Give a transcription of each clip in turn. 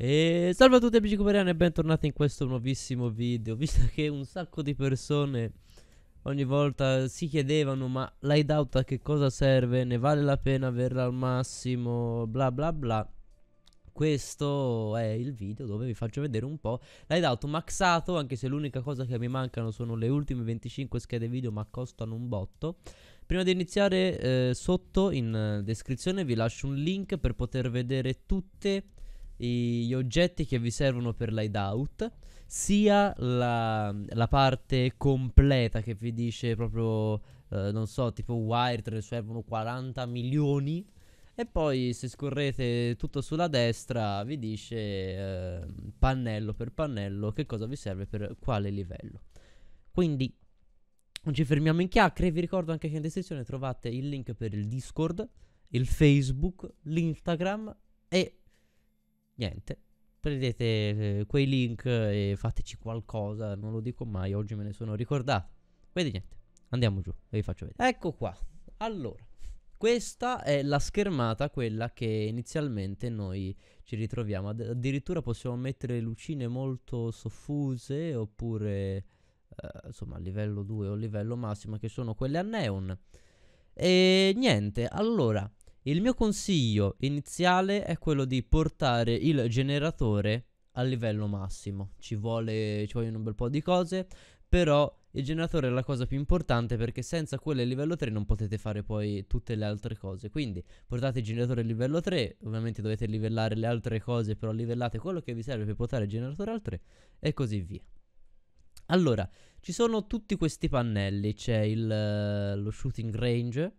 E salve a tutti amici coreani e bentornati in questo nuovissimo video Visto che un sacco di persone ogni volta si chiedevano Ma l'hideout a che cosa serve? Ne vale la pena averla al massimo? Bla bla bla questo è il video dove vi faccio vedere un po' l'hideout maxato anche se l'unica cosa che mi mancano sono le ultime 25 schede video ma costano un botto prima di iniziare eh, sotto in eh, descrizione vi lascio un link per poter vedere tutte le gli oggetti che vi servono per l'hideout, sia la, la parte completa che vi dice proprio, eh, non so, tipo Wired ne servono 40 milioni. E poi se scorrete tutto sulla destra vi dice eh, pannello per pannello che cosa vi serve per quale livello. Quindi non ci fermiamo in chiacchiere, vi ricordo anche che in descrizione trovate il link per il Discord, il Facebook, l'Instagram e niente. Prendete eh, quei link e fateci qualcosa, non lo dico mai, oggi me ne sono ricordato. Vedi niente, andiamo giù e vi faccio vedere. Ecco qua, allora, questa è la schermata, quella che inizialmente noi ci ritroviamo. Ad addirittura possiamo mettere lucine molto soffuse oppure... Uh, insomma a livello 2 o livello massimo che sono quelle a neon e niente allora il mio consiglio iniziale è quello di portare il generatore al livello massimo. Ci, vuole, ci vogliono un bel po' di cose, però il generatore è la cosa più importante perché senza quello al livello 3 non potete fare poi tutte le altre cose. Quindi portate il generatore al livello 3, ovviamente dovete livellare le altre cose, però livellate quello che vi serve per portare il generatore al 3 e così via. Allora, ci sono tutti questi pannelli, c'è il, eh, lo shooting range,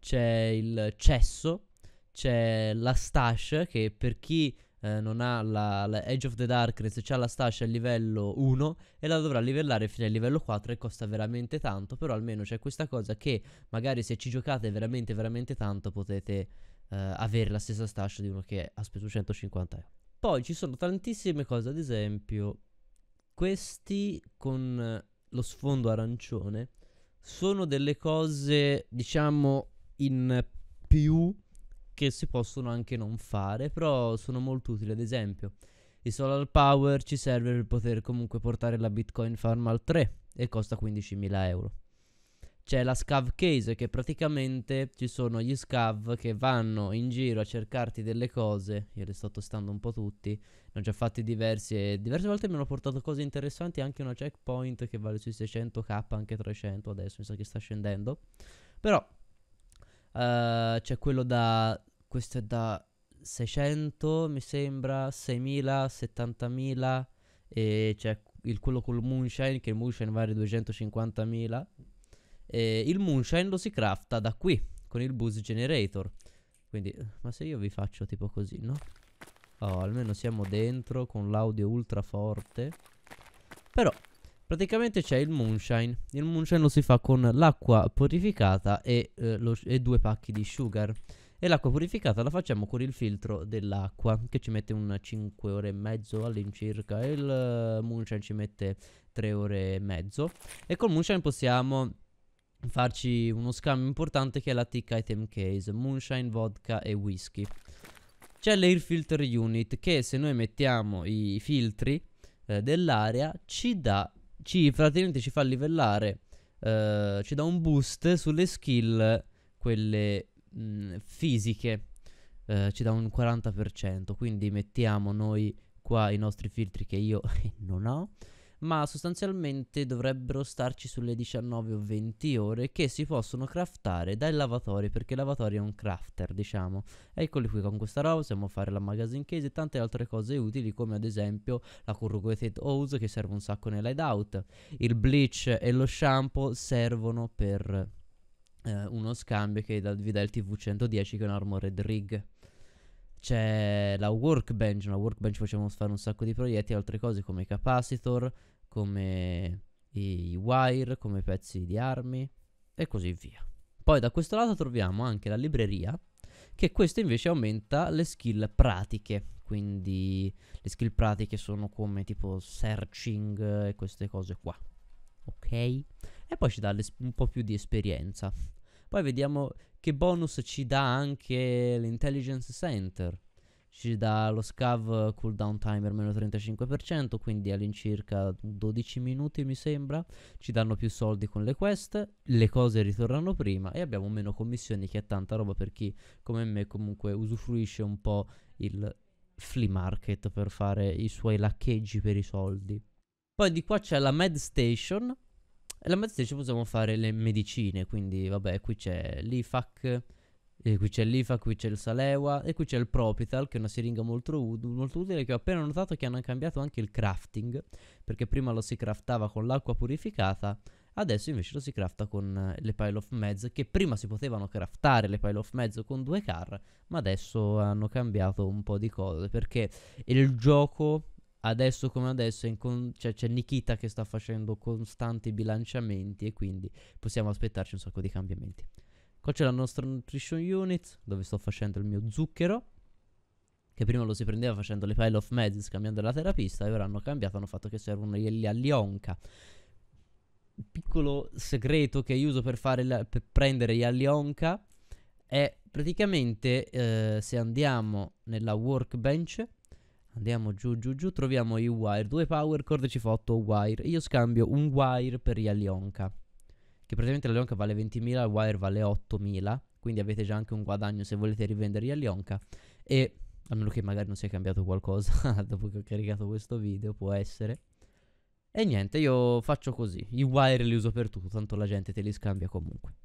c'è il cesso, c'è la stash che per chi eh, non ha la, la, Edge of the Darkness c'ha la stash a livello 1 e la dovrà livellare fino al livello 4 e costa veramente tanto, però almeno c'è questa cosa che magari se ci giocate veramente veramente tanto potete eh, avere la stessa stash di uno che ha speso 150 euro. Poi ci sono tantissime cose, ad esempio questi con lo sfondo arancione sono delle cose, diciamo, in più che si possono anche non fare, però sono molto utili. Ad esempio, il solar power ci serve per poter comunque portare la Bitcoin Farm al 3 e costa 15.000 euro. C'è la scav case che praticamente ci sono gli scav che vanno in giro a cercarti delle cose, io le sto testando un po' tutti, ne ho già fatti diversi e diverse volte mi hanno portato cose interessanti, anche una checkpoint che vale sui 600k, anche 300 adesso mi sa che sta scendendo, però Uh, c'è quello da... questo è da 600 mi sembra, 6.000, 70.000 e c'è il, quello col moonshine che il moonshine vale 250.000 e il moonshine lo si crafta da qui con il boost generator quindi ma se io vi faccio tipo così no? Oh, almeno siamo dentro con l'audio ultra forte però Praticamente c'è il moonshine. Il moonshine lo si fa con l'acqua purificata e, eh, lo, e, due pacchi di sugar. E l'acqua purificata la facciamo con il filtro dell'acqua, che ci mette un 5 ore e mezzo all'incirca. E il eh, moonshine ci mette 3 ore e mezzo. E col moonshine possiamo farci uno scambio importante che è la tick item case. Moonshine, vodka e whisky. C'è l'air filter unit che se noi mettiamo i filtri eh, dell'aria ci dà ci, praticamente ci fa livellare, eh, ci dà un boost sulle skill, quelle mh, mm, fisiche, eh, ci dà un 40%, quindi mettiamo noi qua i nostri filtri che io non ho, ma sostanzialmente dovrebbero starci sulle 19 o 20 ore che si possono craftare dai lavatori perché il lavatorio è un crafter diciamo eccoli qui con questa roba possiamo fare la magazine case e tante altre cose utili come ad esempio la corrugated hose che serve un sacco nei out. il bleach e lo shampoo servono per eh, uno scambio che vi dà il tv 110 che è un armored rig c'è la workbench, una workbench facciamo fare un sacco di proiettili, altre cose come capacitor, come i wire, come pezzi di armi e così via. Poi da questo lato troviamo anche la libreria, che questo invece aumenta le skill pratiche. Quindi le skill pratiche sono come tipo searching e queste cose qua. Ok? E poi ci dà un po' più di esperienza. Poi vediamo che bonus ci dà anche l'intelligence center ci dà lo scav eh, cooldown timer meno 35%, quindi all'incirca 12 minuti mi sembra, ci danno più soldi con le quest, le cose ritornano prima e abbiamo meno commissioni che è tanta roba per chi come me comunque usufruisce un po' il flea market per fare i suoi laccheggi per i soldi. Poi di qua c'è la Med Station. E la Med Station possiamo fare le medicine, quindi vabbè, qui c'è l'IFAC e qui c'è l'IFA, qui c'è il Salewa e qui c'è il Propital che è una siringa molto, molto, utile che ho appena notato che hanno cambiato anche il crafting perché prima lo si craftava con l'acqua purificata adesso invece lo si crafta con eh, le pile of meds che prima si potevano craftare le pile of meds con due car ma adesso hanno cambiato un po' di cose perché il gioco adesso come adesso con- cioè c'è Nikita che sta facendo costanti bilanciamenti e quindi possiamo aspettarci un sacco di cambiamenti. Qua c'è la nostra nutrition unit, dove sto facendo il mio zucchero, che prima lo si prendeva facendo le pile of meds, cambiando la terapista, e ora hanno cambiato, hanno fatto che servono gli allionca. Il piccolo segreto che uso per, la, per prendere gli allionca è praticamente eh, se andiamo nella workbench, andiamo giù giù giù, troviamo i wire, due power cord fa 8 wire, io scambio un wire per gli allionca che praticamente la Lionca vale 20.000, il Wire vale 8.000, quindi avete già anche un guadagno se volete rivenderli a Lionca. e a meno che magari non sia cambiato qualcosa dopo che ho caricato questo video, può essere. E niente, io faccio così, i wire li uso per tutto, tanto la gente te li scambia comunque.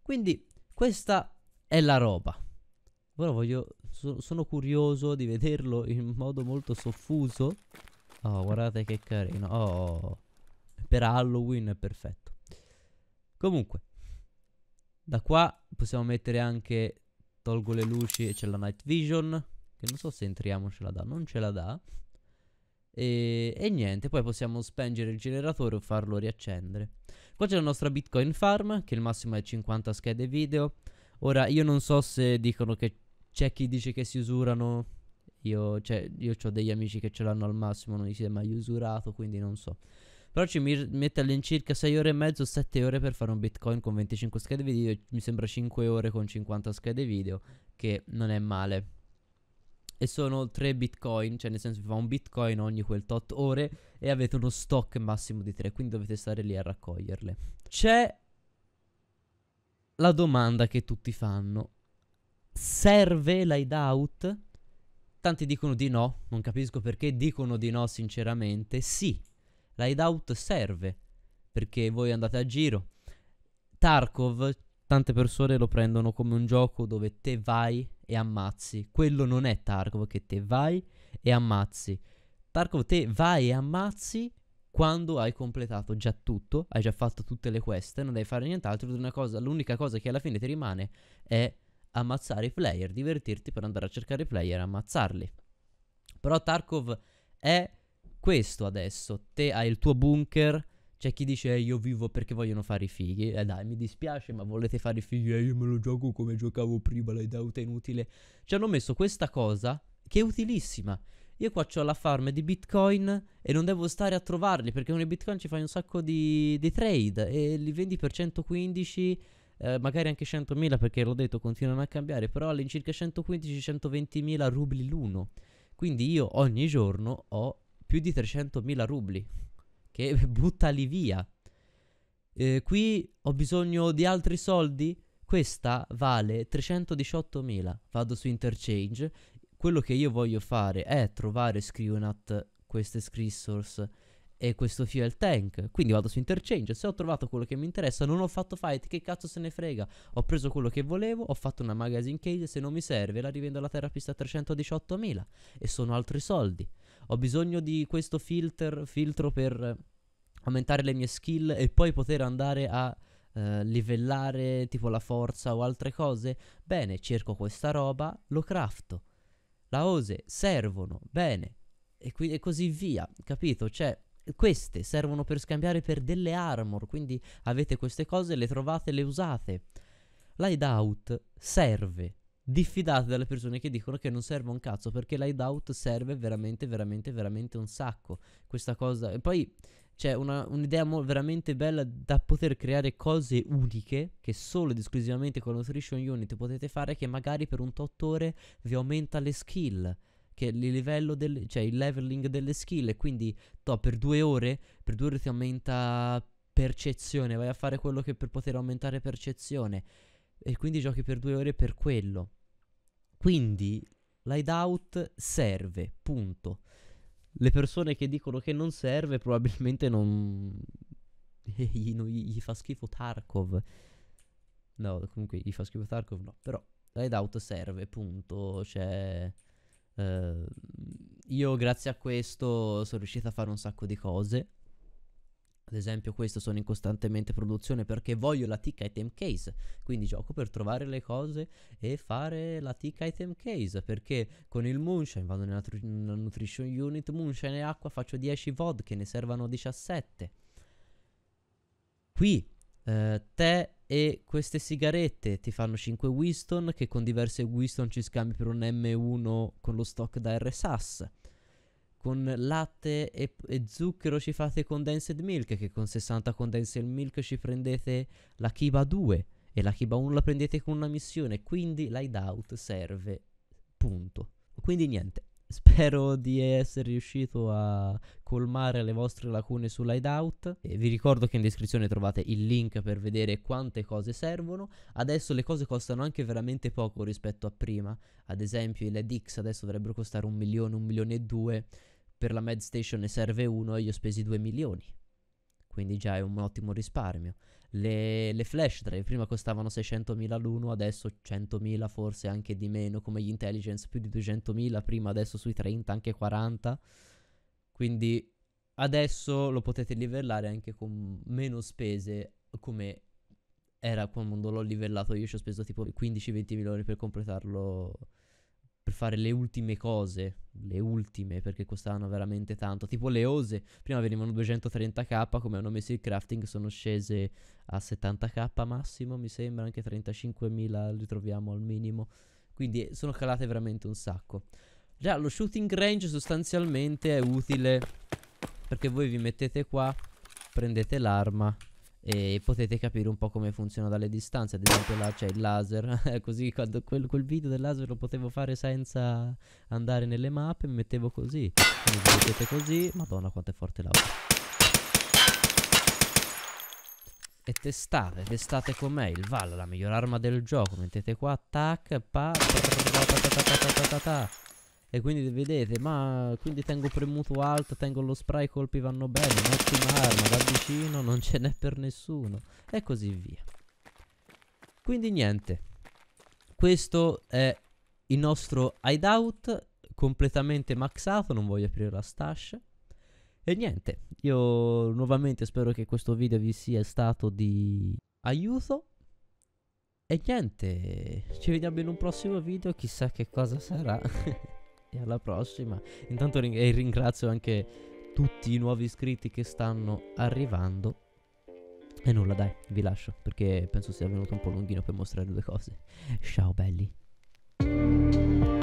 Quindi questa è la roba. Ora voglio, so, sono curioso di vederlo in modo molto soffuso. Oh, guardate che carino. Oh, per Halloween è perfetto. Comunque, da qua possiamo mettere anche tolgo le luci e c'è la night vision. Che non so se entriamo ce la dà, non ce la dà. E, e, niente, poi possiamo spengere il generatore o farlo riaccendere. Qua c'è la nostra Bitcoin Farm, che il massimo è 50 schede video. Ora, io non so se dicono che c'è chi dice che si usurano. Io, cioè, io ho degli amici che ce l'hanno al massimo, non gli si è mai usurato, quindi non so. Però ci mette all'incirca 6 ore e mezzo, 7 ore per fare un bitcoin con 25 schede video. Mi sembra 5 ore con 50 schede video, che non è male. E sono 3 bitcoin, cioè nel senso vi fa un bitcoin ogni quel tot ore e avete uno stock massimo di 3, quindi dovete stare lì a raccoglierle. C'è la domanda che tutti fanno. Serve l'ideout? Tanti dicono di no, non capisco perché dicono di no sinceramente. Sì, Rideout serve perché voi andate a giro. Tarkov, tante persone lo prendono come un gioco dove te vai e ammazzi. Quello non è Tarkov che te vai e ammazzi. Tarkov te vai e ammazzi quando hai completato già tutto, hai già fatto tutte le quest, non devi fare nient'altro, cosa, l'unica cosa che alla fine ti rimane è ammazzare i player, divertirti per andare a cercare i player e ammazzarli. Però Tarkov è questo adesso. Te hai il tuo bunker. C'è chi dice eh, io vivo perché vogliono fare i fighi. Eh dai, mi dispiace, ma volete fare i fighi? Eh, io me lo gioco come giocavo prima, L'hai data inutile. Ci hanno messo questa cosa che è utilissima. Io qua ho la farm di bitcoin e non devo stare a trovarli perché con i bitcoin ci fai un sacco di, di trade e li vendi per 115, eh, magari anche 100.000 perché l'ho detto continuano a cambiare, però all'incirca 115-120.000 rubli l'uno. Quindi io ogni giorno ho più di 300.000 rubli, che lì via. Eh, qui ho bisogno di altri soldi? Questa vale 318.000. Vado su interchange. Quello che io voglio fare è trovare Scrionat, queste Scrissors e questo fuel tank. Quindi vado su interchange. Se ho trovato quello che mi interessa, non ho fatto fight. Che cazzo se ne frega? Ho preso quello che volevo. Ho fatto una magazine case. Se non mi serve, la rivendo alla terapista a 318.000. E sono altri soldi ho bisogno di questo filter, filtro per eh, aumentare le mie skill e poi poter andare a eh, livellare tipo la forza o altre cose. Bene, cerco questa roba, lo crafto. La ose servono, bene. E, qui, e così via, capito? Cioè, queste servono per scambiare per delle armor, quindi avete queste cose, le trovate, le usate. L'hideout serve diffidate dalle persone che dicono che non serve un cazzo perché l'hideout serve veramente veramente veramente un sacco questa cosa e poi c'è una, un'idea mo- veramente bella da poter creare cose uniche che solo ed esclusivamente con Nutrition Unit potete fare che magari per un tot ore vi aumenta le skill che il livello del, cioè il leveling delle skill e quindi to, per due ore per due ore ti aumenta percezione vai a fare quello che per poter aumentare percezione e quindi giochi per due ore per quello. Quindi l'hideout serve, punto. Le persone che dicono che non serve probabilmente non... gli, gli, fa schifo Tarkov. No, comunque gli fa schifo Tarkov no, però l'hideout serve, punto. Cioè... Eh, io grazie a questo sono riuscito a fare un sacco di cose ad esempio questo sono in costantemente produzione perché voglio la tick item case, quindi gioco per trovare le cose e fare la tick item case, perché con il moonshine vado nella, nella nutrition unit, moonshine e acqua faccio 10 VOD che ne servono 17. Qui eh, te e queste sigarette ti fanno 5 Winston che con diverse Winston ci scambi per un M1 con lo stock da RSAS con latte e, e, zucchero ci fate condensed milk, che con 60 condensed milk ci prendete la Kiba 2 e la Kiba 1 la prendete con una missione, quindi l'hideout serve, punto. Quindi niente, spero di essere riuscito a colmare le vostre lacune su sull'hideout e vi ricordo che in descrizione trovate il link per vedere quante cose servono adesso le cose costano anche veramente poco rispetto a prima ad esempio i LED adesso dovrebbero costare un milione, un milione e due per la med station ne serve uno e io ho spesi 2 milioni. Quindi già è un ottimo risparmio. Le, le flash drive prima costavano 600.000 l'uno, adesso 100.000 forse anche di meno, come gli intelligence più di 200.000, prima adesso sui 30, anche 40. Quindi adesso lo potete livellare anche con meno spese come era quando l'ho livellato io ci ho speso tipo 15-20 milioni per completarlo per fare le ultime cose, le ultime perché costavano veramente tanto, tipo le ose, prima venivano 230k, come hanno messo il crafting sono scese a 70k massimo, mi sembra anche 35.000 li troviamo al minimo, quindi eh, sono calate veramente un sacco. Già lo shooting range sostanzialmente è utile perché voi vi mettete qua, prendete l'arma e potete capire un po' come funziona dalle distanze ad esempio là c'è il laser così quando quel, quel, video del laser lo potevo fare senza andare nelle mappe mi mettevo così quindi vedete così madonna quanto è forte l'auto e testate testate com'è il Val la miglior arma del gioco mettete qua tac pa Ta, ta ta ta ta ta ta ta ta e quindi vedete, ma quindi tengo premuto alto, tengo lo spray, i colpi vanno bene, un'ottima arma, da vicino non ce n'è per nessuno. E così via. Quindi niente. Questo è il nostro hideout completamente maxato, non voglio aprire la stash. E niente, io nuovamente spero che questo video vi sia stato di aiuto. E niente, ci vediamo in un prossimo video, chissà che cosa sarà. e alla prossima. Intanto ring- ringrazio anche tutti i nuovi iscritti che stanno arrivando. E nulla, dai, vi lascio perché penso sia venuto un po' lunghino per mostrare due cose. Ciao belli.